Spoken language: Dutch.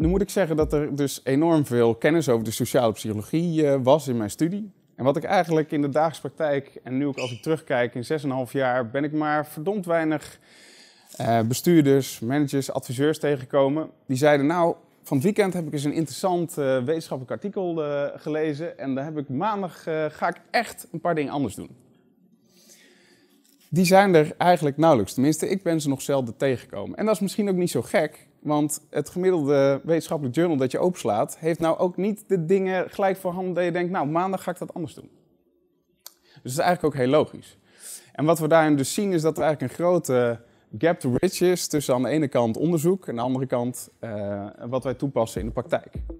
nu moet ik zeggen dat er dus enorm veel kennis over de sociale psychologie eh, was in mijn studie. En wat ik eigenlijk in de dagelijkse praktijk, en nu ook als ik terugkijk in 6,5 jaar, ben ik maar verdomd weinig eh, bestuurders, managers, adviseurs tegengekomen. Die zeiden nou, van het weekend heb ik eens een interessant eh, wetenschappelijk artikel gelezen. En dan heb ik maandag ga ik echt een paar dingen anders doen. Die zijn er eigenlijk nauwelijks. Tenminste, ik ben ze nog zelden tegengekomen. En dat is misschien ook niet zo gek. Want het gemiddelde wetenschappelijk journal dat je opslaat, heeft nou ook niet de dingen gelijk voor handen dat je denkt, nou maandag ga ik dat anders doen. Dus dat is eigenlijk ook heel logisch. En wat we daarin dus zien is dat er eigenlijk een grote gap to bridge is tussen aan de ene kant onderzoek en aan de andere kant eh, wat wij toepassen in de praktijk.